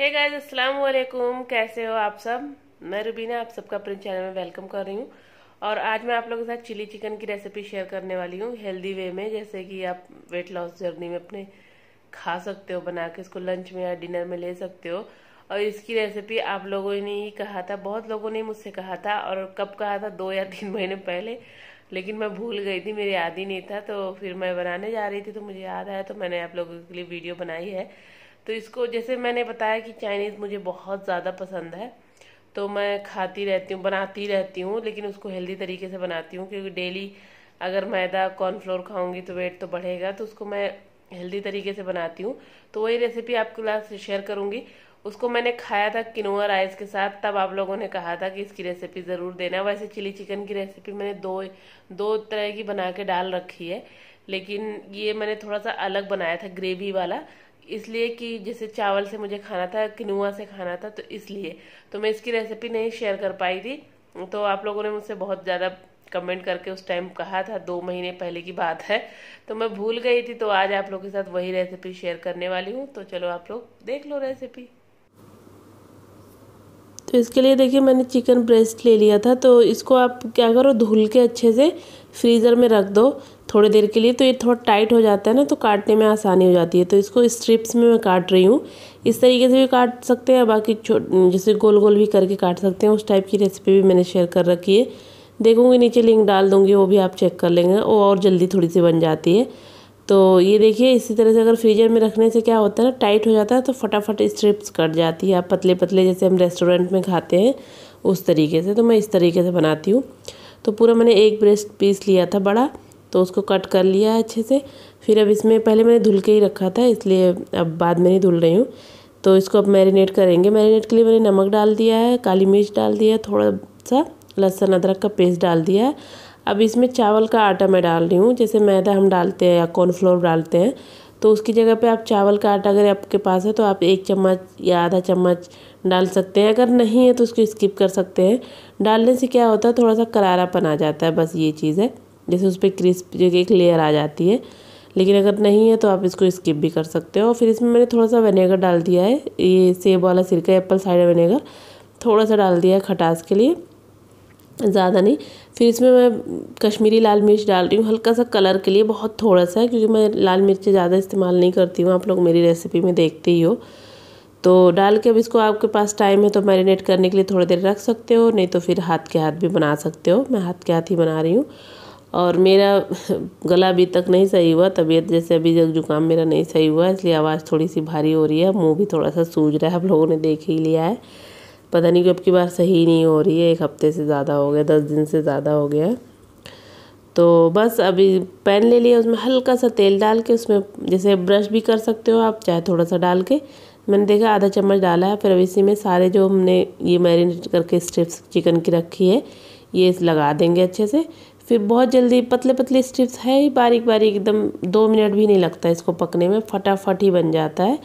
hey guys अस्सलाम वालेकुम कैसे हो आप सब मैं रुबीना आप सबका अपने चैनल में वेलकम कर रही हूँ और आज मैं आप लोगों के साथ चिली चिकन की रेसिपी शेयर करने वाली हूँ हेल्दी वे में जैसे कि आप वेट लॉस जर्नी में अपने खा सकते हो बना के इसको लंच में या डिनर में ले सकते हो और इसकी रेसिपी आप लोगों ने ही कहा था बहुत लोगों ने मुझसे कहा था और कब कहा था दो या तीन महीने पहले लेकिन मैं भूल गई थी मेरे याद ही नहीं था तो फिर मैं बनाने जा रही थी तो मुझे याद आया तो मैंने आप लोगों के लिए वीडियो बनाई है तो इसको जैसे मैंने बताया कि चाइनीज़ मुझे बहुत ज़्यादा पसंद है तो मैं खाती रहती हूँ बनाती रहती हूँ लेकिन उसको हेल्दी तरीके से बनाती हूँ क्योंकि डेली अगर मैदा कॉर्नफ्लोर खाऊंगी तो वेट तो बढ़ेगा तो उसको मैं हेल्दी तरीके से बनाती हूँ तो वही रेसिपी आपके साथ शेयर करूँगी उसको मैंने खाया था किनोआ राइस के साथ तब आप लोगों ने कहा था कि इसकी रेसिपी ज़रूर देना वैसे चिली चिकन की रेसिपी मैंने दो दो तरह की बना के डाल रखी है लेकिन ये मैंने थोड़ा सा अलग बनाया था ग्रेवी वाला इसलिए कि जैसे चावल से मुझे खाना था किनुआ से खाना था तो इसलिए तो मैं इसकी रेसिपी नहीं शेयर कर पाई थी तो आप लोगों ने मुझसे बहुत ज़्यादा कमेंट करके उस टाइम कहा था दो महीने पहले की बात है तो मैं भूल गई थी तो आज आप लोगों के साथ वही रेसिपी शेयर करने वाली हूँ तो चलो आप लोग देख लो रेसिपी तो इसके लिए देखिए मैंने चिकन ब्रेस्ट ले लिया था तो इसको आप क्या करो धुल के अच्छे से फ्रीज़र में रख दो थोड़ी देर के लिए तो ये थोड़ा टाइट हो जाता है ना तो काटने में आसानी हो जाती है तो इसको स्ट्रिप्स में मैं काट रही हूँ इस तरीके से भी काट सकते हैं बाकी जैसे गोल गोल भी करके काट सकते हैं उस टाइप की रेसिपी भी मैंने शेयर कर रखी है देखूँगी नीचे लिंक डाल दूँगी वो भी आप चेक कर लेंगे वो और जल्दी थोड़ी सी बन जाती है तो ये देखिए इसी तरह से अगर फ्रीजर में रखने से क्या होता है ना टाइट हो जाता है तो फटाफट स्ट्रिप्स कट जाती है आप पतले पतले जैसे हम रेस्टोरेंट में खाते हैं उस तरीके से तो मैं इस तरीके से बनाती हूँ तो पूरा मैंने एक ब्रेस्ट पीस लिया था बड़ा तो उसको कट कर लिया अच्छे से फिर अब इसमें पहले मैंने धुल के ही रखा था इसलिए अब बाद में नहीं धुल रही हूँ तो इसको अब मैरिनेट करेंगे मैरिनेट के लिए मैंने नमक डाल दिया है काली मिर्च डाल दिया है थोड़ा सा लहसुन अदरक का पेस्ट डाल दिया है अब इसमें चावल का आटा मैं डाल रही हूँ जैसे मैदा हम डालते हैं या कॉर्नफ्लोर डालते हैं तो उसकी जगह पे आप चावल का आटा अगर आपके पास है तो आप एक चम्मच या आधा चम्मच डाल सकते हैं अगर नहीं है तो उसको स्किप कर सकते हैं डालने से क्या होता है थोड़ा सा करारापन आ जाता है बस ये चीज़ है जैसे उस पर क्रिस्प जो एक लेयर आ जाती है लेकिन अगर नहीं है तो आप इसको स्किप भी कर सकते हो फिर इसमें मैंने थोड़ा सा वेनेगर डाल दिया है ये सेब वाला सिरका एप्पल साइडर वेनेगर थोड़ा सा डाल दिया है खटास के लिए ज़्यादा नहीं फिर इसमें मैं कश्मीरी लाल मिर्च डाल रही हूँ हल्का सा कलर के लिए बहुत थोड़ा सा है क्योंकि मैं लाल मिर्च ज़्यादा इस्तेमाल नहीं करती हूँ आप लोग मेरी रेसिपी में देखते ही हो तो डाल के अब इसको आपके पास टाइम है तो मैरिनेट करने के लिए थोड़ी देर रख सकते हो नहीं तो फिर हाथ के हाथ भी बना सकते हो मैं हाथ के हाथ ही बना रही हूँ और मेरा गला अभी तक नहीं सही हुआ तबीयत जैसे अभी तक जुकाम मेरा नहीं सही हुआ इसलिए आवाज़ थोड़ी सी भारी हो रही है मुंह भी थोड़ा सा सूज रहा है आप लोगों ने देख ही लिया है पता नहीं कि अब की बार सही नहीं हो रही है एक हफ्ते से ज़्यादा हो गया दस दिन से ज़्यादा हो गया तो बस अभी पैन ले लिया उसमें हल्का सा तेल डाल के उसमें जैसे ब्रश भी कर सकते हो आप चाहे थोड़ा सा डाल के मैंने देखा आधा चम्मच डाला है फिर अब इसी में सारे जो हमने ये मैरिनेट करके स्ट्रिप्स चिकन की रखी है ये लगा देंगे अच्छे से फिर बहुत जल्दी पतले पतले स्ट्रिप्स है ही बारीक बारीक एकदम दो मिनट भी नहीं लगता इसको पकने में फटाफट ही बन जाता है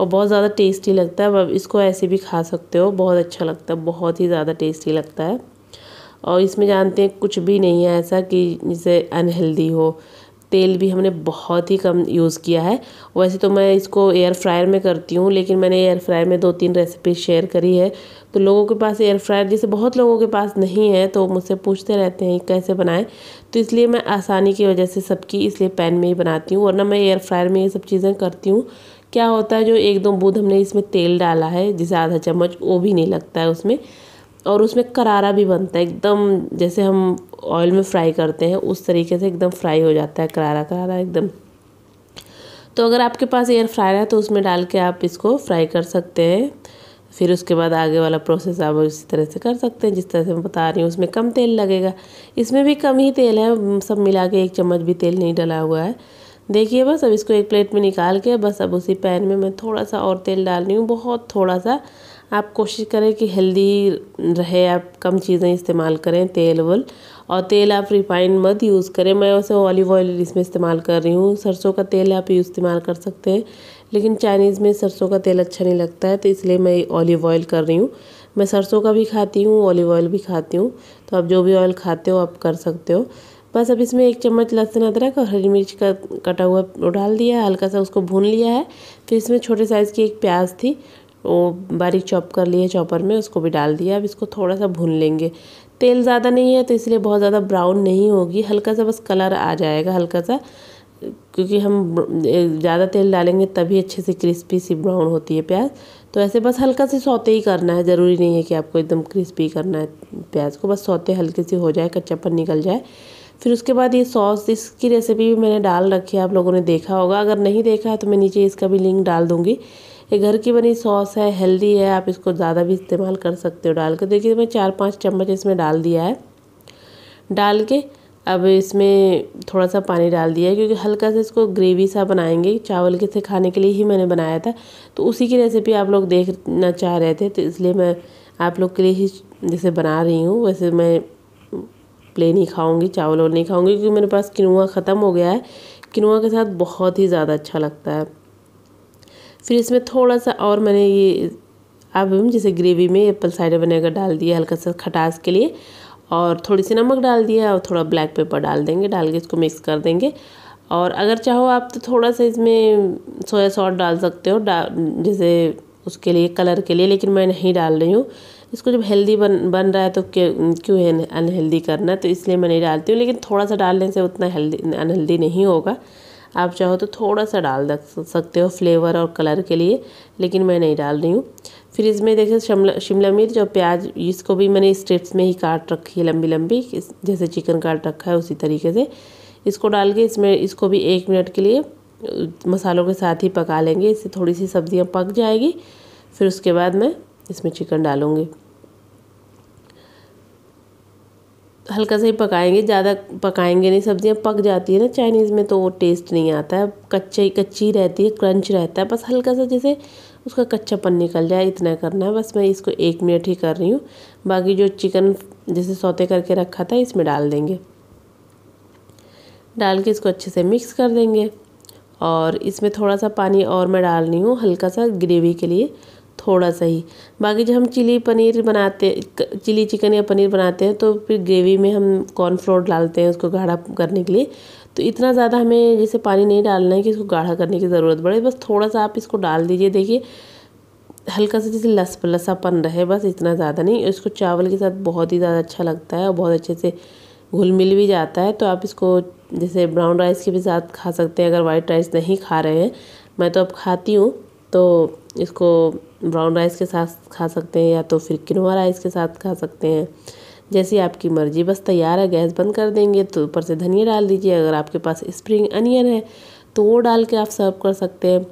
और बहुत ज़्यादा टेस्टी लगता है अब इसको ऐसे भी खा सकते हो बहुत अच्छा लगता है बहुत ही ज़्यादा टेस्टी लगता है और इसमें जानते हैं कुछ भी नहीं है ऐसा कि जिसे अनहेल्दी हो तेल भी हमने बहुत ही कम यूज़ किया है वैसे तो मैं इसको एयर फ्रायर में करती हूँ लेकिन मैंने एयर फ्रायर में दो तीन रेसिपी शेयर करी है तो लोगों के पास एयर फ्रायर जैसे बहुत लोगों के पास नहीं है तो मुझसे पूछते रहते हैं कैसे बनाएं तो इसलिए मैं आसानी की वजह से सबकी इसलिए पैन में ही बनाती हूँ वरना मैं एयर फ्रायर में ये सब चीज़ें करती हूँ क्या होता है जो एक दो बूंद हमने इसमें तेल डाला है जिसे आधा चम्मच वो भी नहीं लगता है उसमें और उसमें करारा भी बनता है एकदम जैसे हम ऑयल में फ्राई करते हैं उस तरीके से एकदम फ्राई हो जाता है करारा करारा एकदम तो अगर आपके पास एयर फ्रायर है तो उसमें डाल के आप इसको फ्राई कर सकते हैं फिर उसके बाद आगे वाला प्रोसेस आप इसी तरह से कर सकते हैं जिस तरह से मैं बता रही हूँ उसमें कम तेल लगेगा इसमें भी कम ही तेल है सब मिला के एक चम्मच भी तेल नहीं डला हुआ है देखिए बस अब इसको एक प्लेट में निकाल के बस अब उसी पैन में मैं थोड़ा सा और तेल डाल रही हूँ बहुत थोड़ा सा आप कोशिश करें कि हेल्दी रहे आप कम चीज़ें इस्तेमाल करें तेल वल और तेल आप रिफाइंड मत यूज़ करें मैं वैसे ऑलिव ऑयल इसमें इस्तेमाल कर रही हूँ सरसों का तेल आप इस्तेमाल कर सकते हैं लेकिन चाइनीज़ में सरसों का तेल अच्छा नहीं लगता है तो इसलिए मैं ऑलिव ऑयल कर रही हूँ मैं सरसों का भी खाती हूँ ऑलिव ऑयल भी खाती हूँ तो आप जो भी ऑयल खाते हो आप कर सकते हो बस अब इसमें एक चम्मच लहसुन अदरक और हरी मिर्च का कटा हुआ डाल दिया हल्का सा उसको भून लिया है फिर इसमें छोटे साइज़ की एक प्याज थी वो बारीक चॉप कर लिए चॉपर में उसको भी डाल दिया अब इसको थोड़ा सा भून लेंगे तेल ज़्यादा नहीं है तो इसलिए बहुत ज़्यादा ब्राउन नहीं होगी हल्का सा बस कलर आ जाएगा हल्का सा क्योंकि हम ज़्यादा तेल डालेंगे तभी अच्छे से क्रिस्पी सी ब्राउन होती है प्याज तो ऐसे बस हल्का सी सौते ही करना है ज़रूरी नहीं है कि आपको एकदम क्रिस्पी करना है प्याज को बस सौते हल्के से हो जाए कच्चापन निकल जाए फिर उसके बाद ये सॉस इसकी रेसिपी भी मैंने डाल रखी है आप लोगों ने देखा होगा अगर नहीं देखा है तो मैं नीचे इसका भी लिंक डाल दूँगी ये घर की बनी सॉस है हेल्दी है आप इसको ज़्यादा भी इस्तेमाल कर सकते हो डाल के देखिए मैं चार पाँच चम्मच इसमें डाल दिया है डाल के अब इसमें थोड़ा सा पानी डाल दिया है क्योंकि हल्का सा इसको ग्रेवी सा बनाएंगे चावल के से खाने के लिए ही मैंने बनाया था तो उसी की रेसिपी आप लोग देखना चाह रहे थे तो इसलिए मैं आप लोग के लिए ही जैसे बना रही हूँ वैसे मैं प्लेन ही खाऊँगी चावल और नहीं खाऊँगी क्योंकि मेरे पास किनुआ ख़त्म हो गया है किनुआ के साथ बहुत ही ज़्यादा अच्छा लगता है फिर इसमें थोड़ा सा और मैंने ये अब जैसे ग्रेवी में एप्पल साइडर वनेगर डाल दिया हल्का सा खटास के लिए और थोड़ी सी नमक डाल दिया और थोड़ा ब्लैक पेपर डाल देंगे डाल के इसको मिक्स कर देंगे और अगर चाहो आप तो थोड़ा सा इसमें सोया सॉस डाल सकते हो डा जैसे उसके लिए कलर के लिए लेकिन मैं नहीं डाल रही हूँ इसको जब हेल्दी बन बन रहा है तो क्यों है अनहेल्दी करना तो इसलिए मैं नहीं डालती हूँ लेकिन थोड़ा सा डालने से उतना हेल्दी अनहेल्दी नहीं होगा आप चाहो तो थोड़ा सा डाल सकते हो फ्लेवर और कलर के लिए लेकिन मैं नहीं डाल रही हूँ फिर इसमें देखिए शिमला शिमला मिर्च और प्याज इसको भी मैंने स्ट्रिप्स में ही काट रखी है लंबी लंबी जैसे चिकन काट रखा है उसी तरीके से इसको डाल के इसमें इसको भी एक मिनट के लिए मसालों के साथ ही पका लेंगे इससे थोड़ी सी सब्ज़ियाँ पक जाएगी फिर उसके बाद मैं इसमें चिकन डालूँगी हल्का सा ही पकाएंगे ज़्यादा पकाएंगे नहीं सब्जियाँ पक जाती है ना चाइनीज़ में तो वो टेस्ट नहीं आता है कच्चा ही कच्ची रहती है क्रंच रहता है बस हल्का सा जैसे उसका कच्चापन निकल जाए इतना करना है बस मैं इसको एक मिनट ही कर रही हूँ बाकी जो चिकन जैसे सौते करके रखा था इसमें डाल देंगे डाल के इसको अच्छे से मिक्स कर देंगे और इसमें थोड़ा सा पानी और मैं डाल रही हूँ हल्का सा ग्रेवी के लिए थोड़ा सा ही बाकी जब हम चिली पनीर बनाते चिली चिकन या पनीर बनाते हैं तो फिर ग्रेवी में हम कॉर्नफ्लोर डालते हैं उसको गाढ़ा करने के लिए तो इतना ज़्यादा हमें जैसे पानी नहीं डालना है कि इसको गाढ़ा करने की ज़रूरत पड़े बस थोड़ा सा आप इसको डाल दीजिए देखिए हल्का सा जैसे लस लसापन रहे बस इतना ज़्यादा नहीं इसको चावल के साथ बहुत ही ज़्यादा अच्छा लगता है और बहुत अच्छे से घुल मिल भी जाता है तो आप इसको जैसे ब्राउन राइस के भी साथ खा सकते हैं अगर वाइट राइस नहीं खा रहे हैं मैं तो अब खाती हूँ तो इसको ब्राउन राइस के साथ खा सकते हैं या तो फिर किनवा राइस के साथ खा सकते हैं जैसी आपकी मर्ज़ी बस तैयार है गैस बंद कर देंगे तो ऊपर से धनिया डाल दीजिए अगर आपके पास स्प्रिंग अनियन है तो वो डाल के आप सर्व कर सकते हैं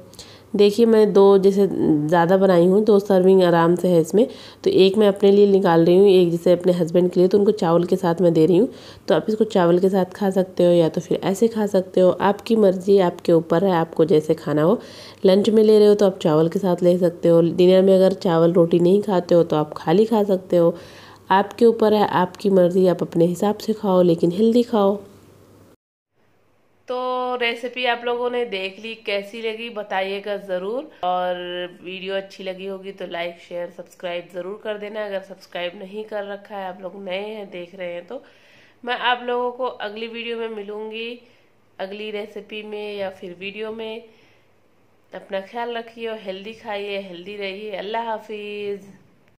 देखिए मैं दो जैसे ज़्यादा बनाई हूँ दो सर्विंग आराम से है इसमें तो एक मैं अपने लिए निकाल रही हूँ एक जैसे अपने हस्बैंड के लिए तो उनको चावल के साथ मैं दे रही हूँ तो आप इसको चावल के साथ खा सकते हो या तो फिर ऐसे खा सकते हो आपकी मर्ज़ी आपके ऊपर है आपको जैसे खाना हो लंच में ले रहे हो तो आप चावल के साथ ले सकते हो डिनर में अगर चावल रोटी नहीं खाते हो तो आप खाली खा सकते हो आपके ऊपर है आपकी मर्ज़ी आप अपने हिसाब से खाओ लेकिन हेल्दी खाओ तो रेसिपी आप लोगों ने देख ली कैसी लगी बताइएगा ज़रूर और वीडियो अच्छी लगी होगी तो लाइक शेयर सब्सक्राइब ज़रूर कर देना अगर सब्सक्राइब नहीं कर रखा है आप लोग नए हैं देख रहे हैं तो मैं आप लोगों को अगली वीडियो में मिलूँगी अगली रेसिपी में या फिर वीडियो में अपना ख्याल रखिए और हेल्दी खाइए हेल्दी रहिए अल्लाह हाफिज़